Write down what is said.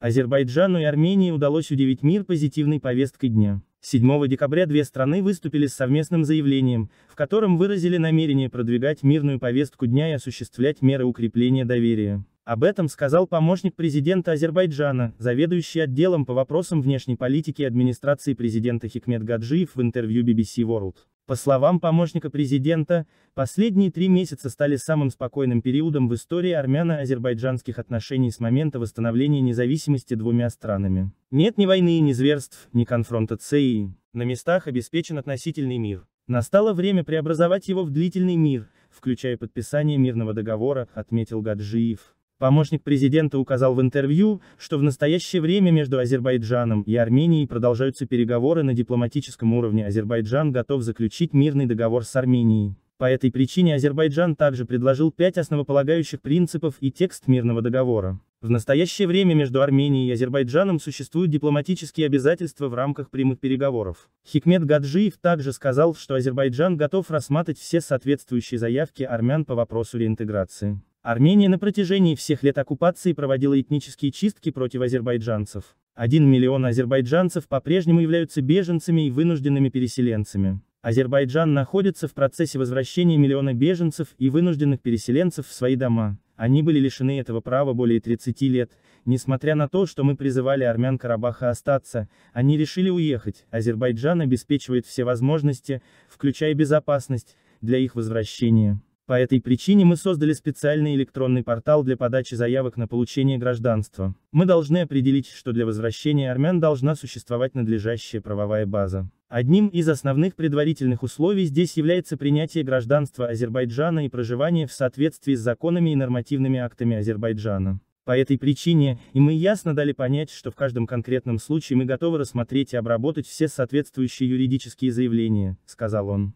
Азербайджану и Армении удалось удивить мир позитивной повесткой дня. 7 декабря две страны выступили с совместным заявлением, в котором выразили намерение продвигать мирную повестку дня и осуществлять меры укрепления доверия. Об этом сказал помощник президента Азербайджана, заведующий отделом по вопросам внешней политики администрации президента Хикмет Гаджиев в интервью BBC World. По словам помощника президента, последние три месяца стали самым спокойным периодом в истории армяно-азербайджанских отношений с момента восстановления независимости двумя странами. Нет ни войны ни зверств, ни конфронтации. На местах обеспечен относительный мир. Настало время преобразовать его в длительный мир, включая подписание мирного договора, отметил Гаджиев. Помощник президента указал в интервью, что в настоящее время между Азербайджаном и Арменией продолжаются переговоры на дипломатическом уровне. Азербайджан готов заключить мирный договор с Арменией. По этой причине Азербайджан также предложил пять основополагающих принципов и текст мирного договора. В настоящее время между Арменией и Азербайджаном существуют дипломатические обязательства в рамках прямых переговоров. Хикмет Гаджиев также сказал, что Азербайджан готов рассматривать все соответствующие заявки армян по вопросу реинтеграции. Армения на протяжении всех лет оккупации проводила этнические чистки против азербайджанцев. Один миллион азербайджанцев по-прежнему являются беженцами и вынужденными переселенцами. Азербайджан находится в процессе возвращения миллиона беженцев и вынужденных переселенцев в свои дома. Они были лишены этого права более 30 лет. Несмотря на то, что мы призывали армян Карабаха остаться, они решили уехать. Азербайджан обеспечивает все возможности, включая безопасность, для их возвращения. По этой причине мы создали специальный электронный портал для подачи заявок на получение гражданства. Мы должны определить, что для возвращения армян должна существовать надлежащая правовая база. Одним из основных предварительных условий здесь является принятие гражданства Азербайджана и проживание в соответствии с законами и нормативными актами Азербайджана. По этой причине, и мы ясно дали понять, что в каждом конкретном случае мы готовы рассмотреть и обработать все соответствующие юридические заявления, сказал он.